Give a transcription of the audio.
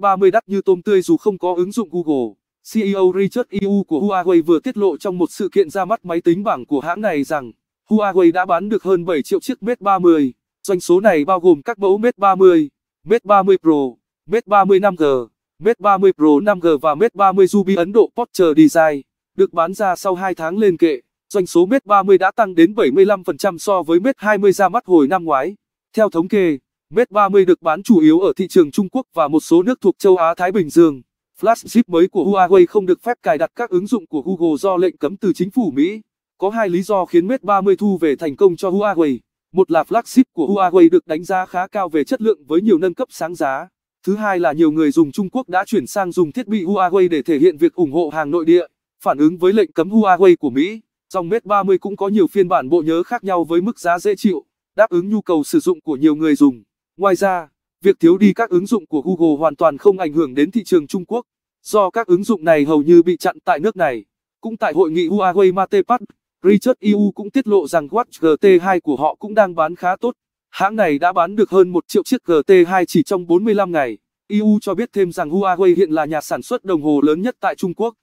30 đắt như tôm tươi dù không có ứng dụng Google. CEO Richard Yu của Huawei vừa tiết lộ trong một sự kiện ra mắt máy tính bảng của hãng này rằng Huawei đã bán được hơn 7 triệu chiếc Mate 30. Doanh số này bao gồm các mẫu Mate 30, Mate 30 Pro, Mate 30 5G, Mate 30 Pro 5G và Mate 30 Ruby Ấn Độ Porter Design, được bán ra sau 2 tháng lên kệ. Doanh số Mate 30 đã tăng đến 75% so với Mate 20 ra mắt hồi năm ngoái. Theo thống kê, Mate 30 được bán chủ yếu ở thị trường Trung Quốc và một số nước thuộc châu Á-Thái Bình Dương. Flagship mới của Huawei không được phép cài đặt các ứng dụng của Google do lệnh cấm từ chính phủ Mỹ. Có hai lý do khiến Mate 30 thu về thành công cho Huawei. Một là flagship của Huawei được đánh giá khá cao về chất lượng với nhiều nâng cấp sáng giá. Thứ hai là nhiều người dùng Trung Quốc đã chuyển sang dùng thiết bị Huawei để thể hiện việc ủng hộ hàng nội địa. Phản ứng với lệnh cấm Huawei của Mỹ, dòng Mate 30 cũng có nhiều phiên bản bộ nhớ khác nhau với mức giá dễ chịu, đáp ứng nhu cầu sử dụng của nhiều người dùng. Ngoài ra, việc thiếu đi các ứng dụng của Google hoàn toàn không ảnh hưởng đến thị trường Trung Quốc, do các ứng dụng này hầu như bị chặn tại nước này. Cũng tại hội nghị Huawei Matepat, Richard Yu cũng tiết lộ rằng Watch GT2 của họ cũng đang bán khá tốt. Hãng này đã bán được hơn 1 triệu chiếc GT2 chỉ trong 45 ngày. eu cho biết thêm rằng Huawei hiện là nhà sản xuất đồng hồ lớn nhất tại Trung Quốc.